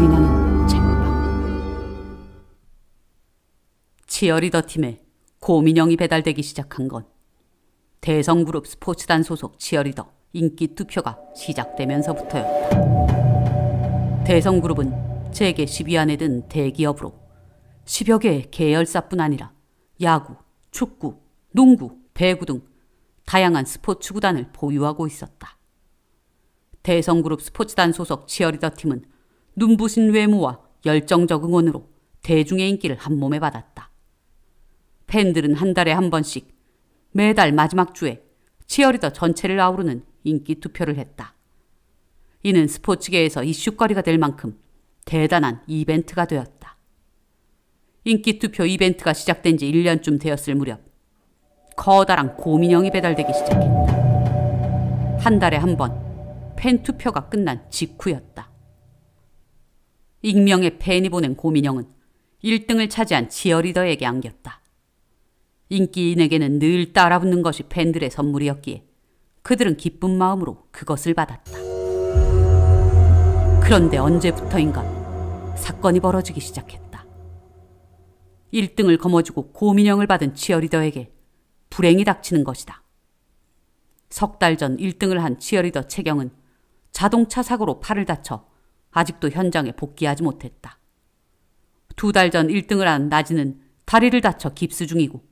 눈물이 나는 쟁방. 치어리 더 팀에 고민영이 배달되기 시작한 건 대성그룹 스포츠단 소속 치어리더 인기 투표가 시작되면서부터였다. 대성그룹은 재계 10위 안에 든 대기업으로 10여 개의 계열사뿐 아니라 야구, 축구, 농구, 배구 등 다양한 스포츠 구단을 보유하고 있었다. 대성그룹 스포츠단 소속 치어리더 팀은 눈부신 외모와 열정적 응원으로 대중의 인기를 한 몸에 받았다. 팬들은 한 달에 한 번씩 매달 마지막 주에 치어리더 전체를 아우르는 인기 투표를 했다. 이는 스포츠계에서 이슈거리가 될 만큼 대단한 이벤트가 되었다. 인기 투표 이벤트가 시작된 지 1년쯤 되었을 무렵 커다란 고민형이 배달되기 시작했다. 한 달에 한 번 팬 투표가 끝난 직후였다. 익명의 팬이 보낸 고민형은 1등을 차지한 지어리더에게 안겼다. 인기인에게는 늘 따라붙는 것이 팬들의 선물이었기에 그들은 기쁜 마음으로 그것을 받았다. 그런데 언제부터인가 사건이 벌어지기 시작했다. 1등을 거머쥐고 고민형을 받은 치어리더에게 불행이 닥치는 것이다. 석 달 전 1등을 한 치어리더 채경은 자동차 사고로 팔을 다쳐 아직도 현장에 복귀하지 못했다. 두 달 전 1등을 한 나지는 다리를 다쳐 깁스 중이고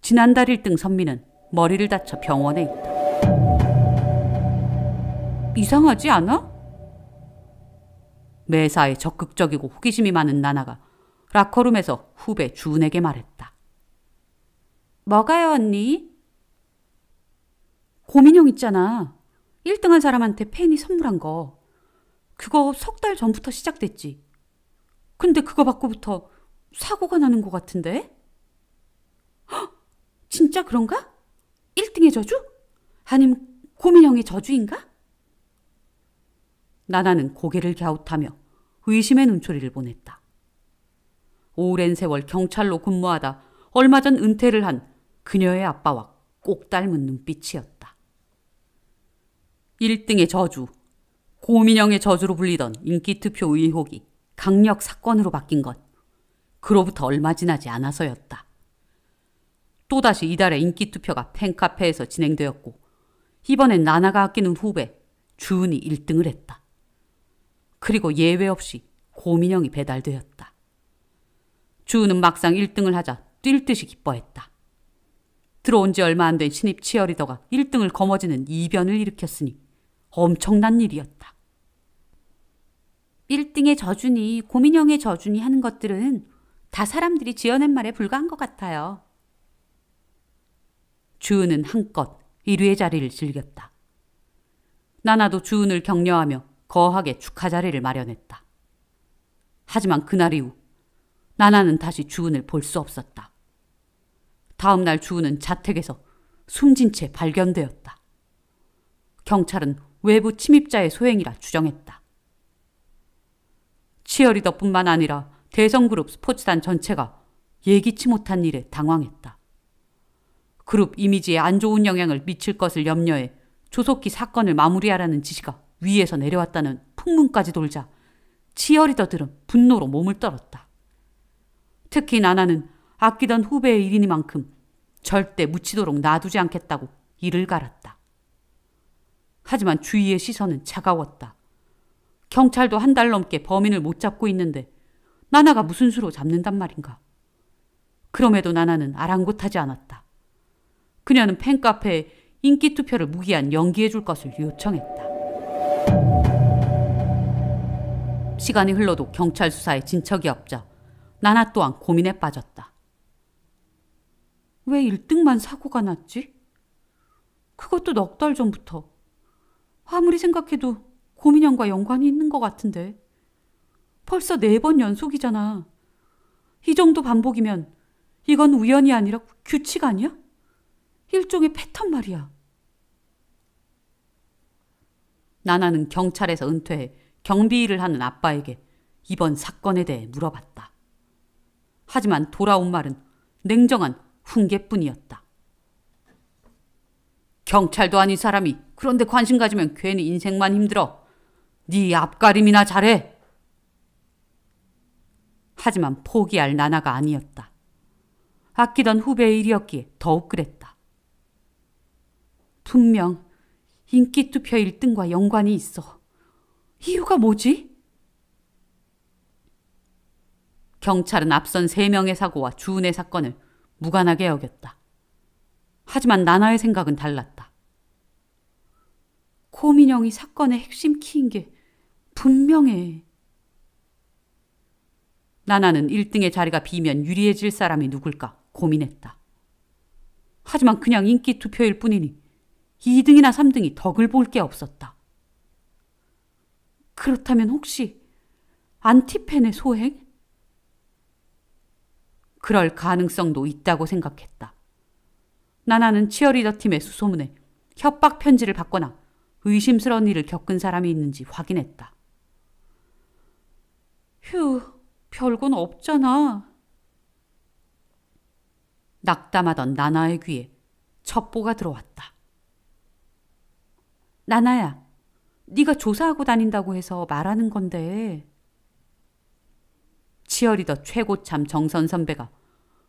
지난달 1등 선미는 머리를 다쳐 병원에 있다. 이상하지 않아? 매사에 적극적이고 호기심이 많은 나나가 라커룸에서 후배 주은에게 말했다. 뭐가요, 언니? 고민형 있잖아. 1등한 사람한테 팬이 선물한 거. 그거 석 달 전부터 시작됐지. 근데 그거 받고부터 사고가 나는 것 같은데? 헉, 진짜 그런가? 1등의 저주? 아님 고민형의 저주인가? 나나는 고개를 갸웃하며 의심의 눈초리를 보냈다. 오랜 세월 경찰로 근무하다 얼마 전 은퇴를 한 그녀의 아빠와 꼭 닮은 눈빛이었다. 1등의 저주, 고민영의 저주로 불리던 인기투표 의혹이 강력 사건으로 바뀐 건 그로부터 얼마 지나지 않아서였다. 또다시 이달의 인기투표가 팬카페에서 진행되었고 이번엔 나나가 아끼는 후배 주은이 1등을 했다. 그리고 예외 없이 고민영이 배달되었다. 주은은 막상 1등을 하자 뛸 듯이 기뻐했다. 들어온 지 얼마 안 된 신입 치어리더가 1등을 거머쥐는 이변을 일으켰으니 엄청난 일이었다. 빌딩의 저주니 고민형의 저주니 하는 것들은 다 사람들이 지어낸 말에 불과한 것 같아요. 주은은 한껏 1위의 자리를 즐겼다. 나나도 주은을 격려하며 거하게 축하 자리를 마련했다. 하지만 그날 이후 나나는 다시 주은을 볼 수 없었다. 다음 날 주은은 자택에서 숨진 채 발견되었다. 경찰은 외부 침입자의 소행이라 추정했다. 치어리더뿐만 아니라 대성그룹 스포츠단 전체가 예기치 못한 일에 당황했다. 그룹 이미지에 안 좋은 영향을 미칠 것을 염려해 조속히 사건을 마무리하라는 지시가 위에서 내려왔다는 풍문까지 돌자 치어리더들은 분노로 몸을 떨었다. 특히 나나는 아끼던 후배의 일이니만큼 절대 묻히도록 놔두지 않겠다고 이를 갈았다. 하지만 주위의 시선은 차가웠다. 경찰도 한 달 넘게 범인을 못 잡고 있는데 나나가 무슨 수로 잡는단 말인가. 그럼에도 나나는 아랑곳하지 않았다. 그녀는 팬카페에 인기 투표를 무기한 연기해 줄 것을 요청했다. 시간이 흘러도 경찰 수사에 진척이 없자 나나 또한 고민에 빠졌다. 왜 1등만 사고가 났지? 그것도 넉 달 전부터. 아무리 생각해도 고민형과 연관이 있는 것 같은데. 벌써 네 번 연속이잖아. 이 정도 반복이면 이건 우연이 아니라 규칙 아니야? 일종의 패턴 말이야. 나나는 경찰에서 은퇴해 경비 일을 하는 아빠에게 이번 사건에 대해 물어봤다. 하지만 돌아온 말은 냉정한 훈계뿐이었다. 경찰도 아닌 사람이 그런데 관심 가지면 괜히 인생만 힘들어. 네 앞가림이나 잘해. 하지만 포기할 나나가 아니었다. 아끼던 후배의 일이었기에 더욱 그랬다. 분명 인기 투표 1등과 연관이 있어. 이유가 뭐지? 경찰은 앞선 3명의 사고와 주은의 사건을 무관하게 여겼다. 하지만 나나의 생각은 달랐다. 고민영이 사건의 핵심 키인 게 분명해. 나나는 1등의 자리가 비면 유리해질 사람이 누굴까 고민했다. 하지만 그냥 인기 투표일 뿐이니 2등이나 3등이 덕을 볼 게 없었다. 그렇다면 혹시 안티팬의 소행? 그럴 가능성도 있다고 생각했다. 나나는 치어리더 팀의 수소문에 협박 편지를 받거나 의심스러운 일을 겪은 사람이 있는지 확인했다. 휴, 별건 없잖아. 낙담하던 나나의 귀에 첩보가 들어왔다. 나나야, 네가 조사하고 다닌다고 해서 말하는 건데. 치어리더 최고참 정선 선배가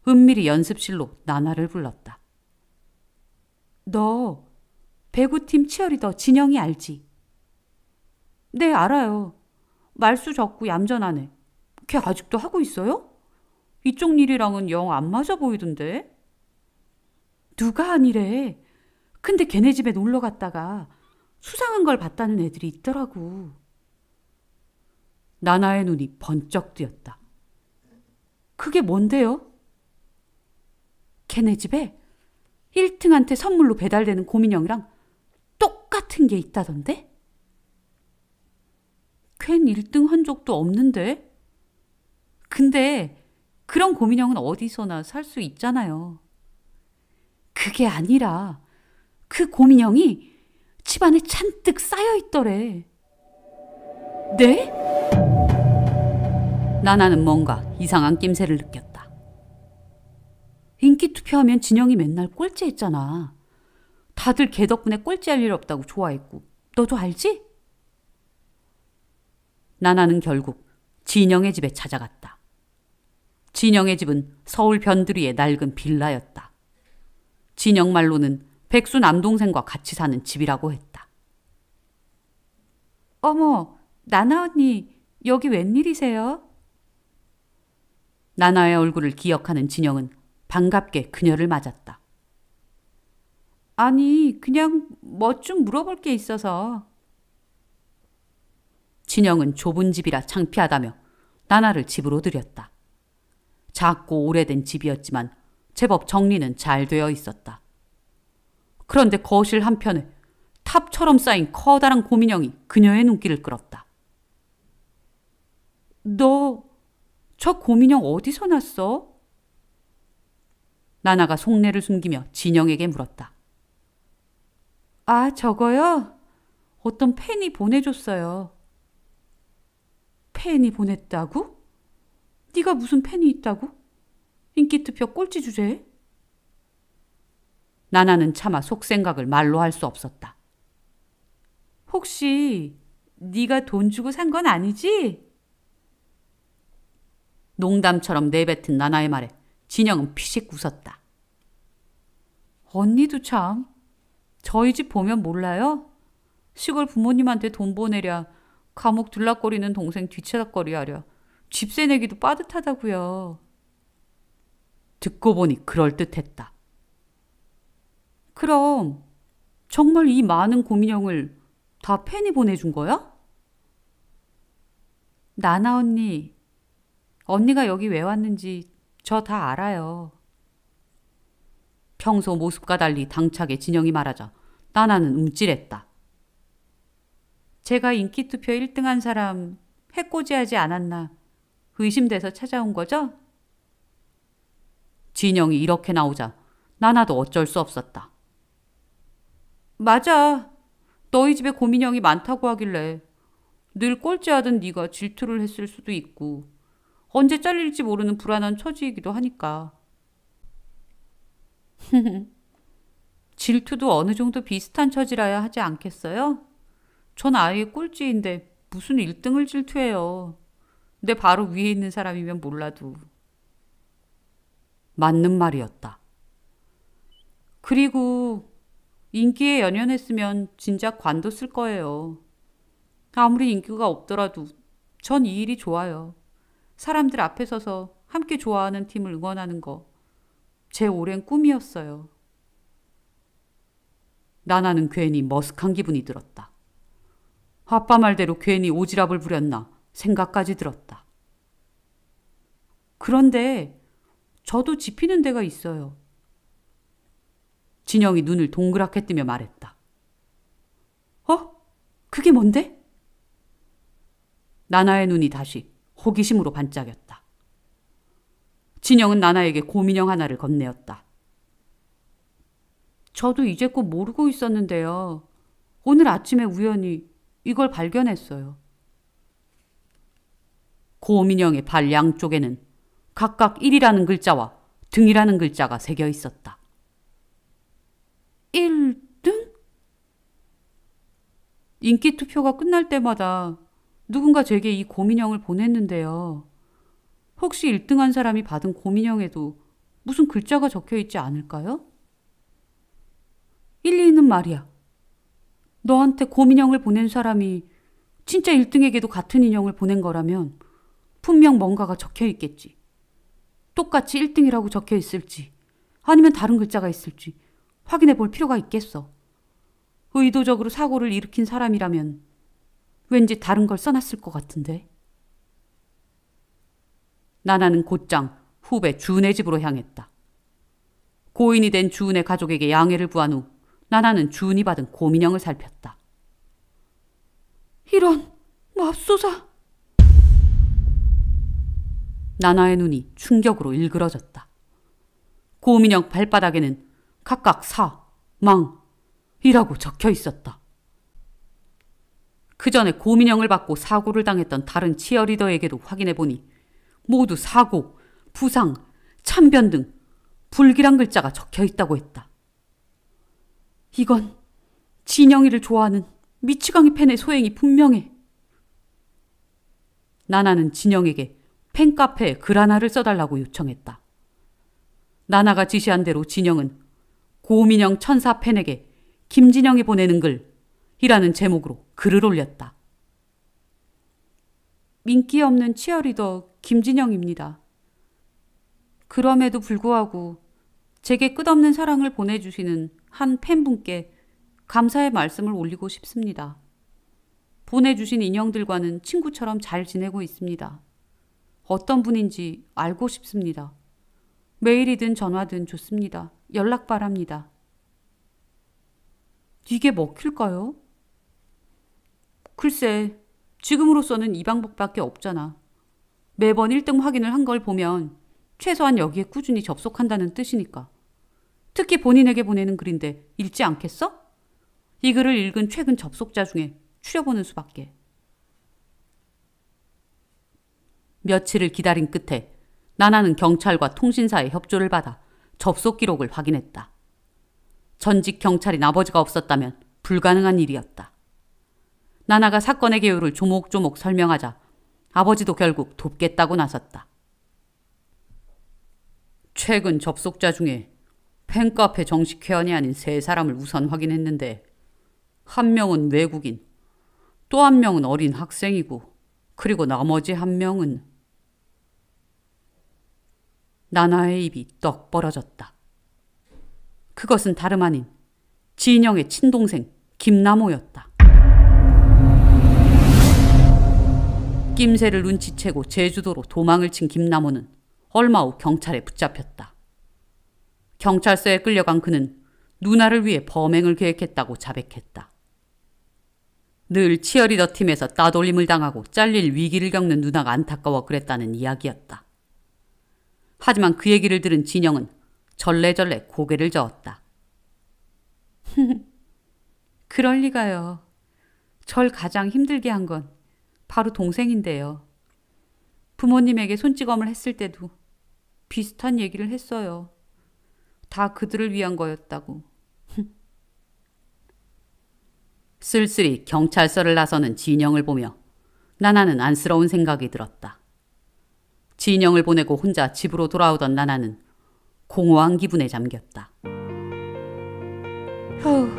은밀히 연습실로 나나를 불렀다. 너 배구팀 치어리더 진영이 알지? 네, 알아요. 말수 적고 얌전하네. 걔 아직도 하고 있어요? 이쪽 일이랑은 영 안 맞아 보이던데. 누가 아니래. 근데 걔네 집에 놀러 갔다가 수상한 걸 봤다는 애들이 있더라고. 나나의 눈이 번쩍 뜨였다. 그게 뭔데요? 걔네 집에 1등한테 선물로 배달되는 고민형이랑 똑같은 게 있다던데? 팬 1등 한 적도 없는데? 근데 그런 고민형은 어디서나 살 수 있잖아요. 그게 아니라 그 고민형이 집안에 잔뜩 쌓여 있더래. 네? 나나는 뭔가 이상한 낌새를 느꼈다. 인기 투표하면 진영이 맨날 꼴찌했잖아. 다들 걔 덕분에 꼴찌할 일 없다고 좋아했고. 너도 알지? 나나는 결국 진영의 집에 찾아갔다. 진영의 집은 서울 변두리의 낡은 빌라였다. 진영 말로는 백수 남동생과 같이 사는 집이라고 했다. 어머, 나나 언니, 여기 웬일이세요? 나나의 얼굴을 기억하는 진영은 반갑게 그녀를 맞았다. 아니, 그냥 뭐 좀 물어볼 게 있어서. 진영은 좁은 집이라 창피하다며 나나를 집으로 들였다. 작고 오래된 집이었지만 제법 정리는 잘 되어 있었다. 그런데 거실 한편에 탑처럼 쌓인 커다란 곰인형이 그녀의 눈길을 끌었다. 너, 저곰인형 어디서 났어? 나나가 속내를 숨기며 진영에게 물었다. 아, 저거요? 어떤 팬이 보내줬어요. 팬이 보냈다고? 네가 무슨 팬이 있다고? 인기투표 꼴찌 주제에? 나나는 차마 속생각을 말로 할 수 없었다. 혹시 네가 돈 주고 산 건 아니지? 농담처럼 내뱉은 나나의 말에 진영은 피식 웃었다. 언니도 참 저희 집 보면 몰라요? 시골 부모님한테 돈 보내랴 감옥 들락거리는 동생 뒤치닥거리하려 집세 내기도 빠듯하다고요. 듣고 보니 그럴듯했다. 그럼 정말 이 많은 고민형을 다 팬이 보내준 거야? 나나 언니, 언니가 여기 왜 왔는지 저 다 알아요. 평소 모습과 달리 당차게 진영이 말하자 나나는 움찔했다. 제가 인기투표 1등한 사람 해코지하지 않았나 의심돼서 찾아온 거죠? 진영이 이렇게 나오자 나나도 어쩔 수 없었다. 맞아. 너희 집에 고민형이 많다고 하길래 늘 꼴찌하던 네가 질투를 했을 수도 있고 언제 잘릴지 모르는 불안한 처지이기도 하니까. 질투도 어느 정도 비슷한 처지라야 하지 않겠어요? 전 아예 꼴찌인데 무슨 1등을 질투해요. 근데 바로 위에 있는 사람이면 몰라도. 맞는 말이었다. 그리고 인기에 연연했으면 진작 관뒀을 거예요. 아무리 인기가 없더라도 전 이 일이 좋아요. 사람들 앞에 서서 함께 좋아하는 팀을 응원하는 거. 제 오랜 꿈이었어요. 나나는 괜히 머쓱한 기분이 들었다. 아빠 말대로 괜히 오지랖을 부렸나 생각까지 들었다. 그런데 저도 지피는 데가 있어요. 진영이 눈을 동그랗게 뜨며 말했다. 어? 그게 뭔데? 나나의 눈이 다시 호기심으로 반짝였다. 진영은 나나에게 고민형 하나를 건네었다. 저도 이제껏 모르고 있었는데요. 오늘 아침에 우연히 이걸 발견했어요. 고민영의 발 양쪽에는 각각 1이라는 글자와 등이라는 글자가 새겨 있었다. 1등? 인기 투표가 끝날 때마다 누군가 제게 이 고민형을 보냈는데요. 혹시 1등한 사람이 받은 고민형에도 무슨 글자가 적혀 있지 않을까요? 1, 2는 말이야. 너한테 곰인형을 보낸 사람이 진짜 1등에게도 같은 인형을 보낸 거라면 분명 뭔가가 적혀 있겠지. 똑같이 1등이라고 적혀 있을지 아니면 다른 글자가 있을지 확인해 볼 필요가 있겠어. 의도적으로 사고를 일으킨 사람이라면 왠지 다른 걸 써놨을 것 같은데. 나나는 곧장 후배 준의 집으로 향했다. 고인이 된 주은의 가족에게 양해를 구한 후 나나는 주은이 받은 곰인형을 살폈다. 이런 맙소사! 나나의 눈이 충격으로 일그러졌다. 곰인형 발바닥에는 각각 사, 망, 이라고 적혀 있었다. 그 전에 고민형을 받고 사고를 당했던 다른 치어리더에게도 확인해 보니 모두 사고, 부상, 참변 등 불길한 글자가 적혀 있다고 했다. 이건 진영이를 좋아하는 미치광이 팬의 소행이 분명해. 나나는 진영에게 팬카페에 글 하나를 써달라고 요청했다. 나나가 지시한 대로 진영은 고민영 천사 팬에게 김진영이 보내는 글이라는 제목으로 글을 올렸다. 인기 없는 치어리더 김진영입니다. 그럼에도 불구하고 제게 끝없는 사랑을 보내주시는 한 팬분께 감사의 말씀을 올리고 싶습니다. 보내주신 인형들과는 친구처럼 잘 지내고 있습니다. 어떤 분인지 알고 싶습니다. 메일이든 전화든 좋습니다. 연락 바랍니다. 이게 먹힐까요? 글쎄, 지금으로서는 이 방법밖에 없잖아. 매번 1등 확인을 한 걸 보면 최소한 여기에 꾸준히 접속한다는 뜻이니까. 특히 본인에게 보내는 글인데 읽지 않겠어? 이 글을 읽은 최근 접속자 중에 추려보는 수밖에. 며칠을 기다린 끝에 나나는 경찰과 통신사의 협조를 받아 접속 기록을 확인했다. 전직 경찰인 아버지가 없었다면 불가능한 일이었다. 나나가 사건의 개요를 조목조목 설명하자 아버지도 결국 돕겠다고 나섰다. 최근 접속자 중에 팬카페 정식 회원이 아닌 세 사람을 우선 확인했는데 한 명은 외국인, 또 한 명은 어린 학생이고 그리고 나머지 한 명은 나나의 입이 떡 벌어졌다. 그것은 다름 아닌 진영의 친동생 김나모였다. 낌새를 눈치채고 제주도로 도망을 친 김나모는 얼마 후 경찰에 붙잡혔다. 경찰서에 끌려간 그는 누나를 위해 범행을 계획했다고 자백했다. 늘 치어리더 팀에서 따돌림을 당하고 잘릴 위기를 겪는 누나가 안타까워 그랬다는 이야기였다. 하지만 그 얘기를 들은 진영은 절레절레 고개를 저었다. 그럴 리가요. 절 가장 힘들게 한 건 바로 동생인데요. 부모님에게 손찌검을 했을 때도 비슷한 얘기를 했어요. 다 그들을 위한 거였다고. 쓸쓸히 경찰서를 나서는 진영을 보며 나나는 안쓰러운 생각이 들었다. 진영을 보내고 혼자 집으로 돌아오던 나나는 공허한 기분에 잠겼다. 휴,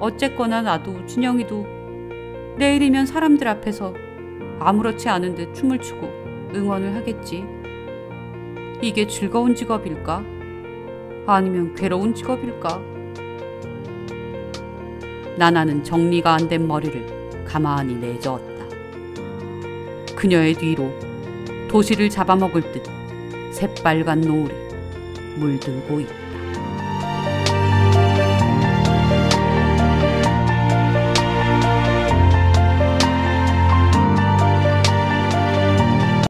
어쨌거나 나도 진영이도 내일이면 사람들 앞에서 아무렇지 않은듯 춤을 추고 응원을 하겠지. 이게 즐거운 직업일까? 아니면 괴로운 직업일까? 나나는 정리가 안 된 머리를 가만히 내저었다. 그녀의 뒤로 도시를 잡아먹을 듯 새빨간 노을이 물들고 있다.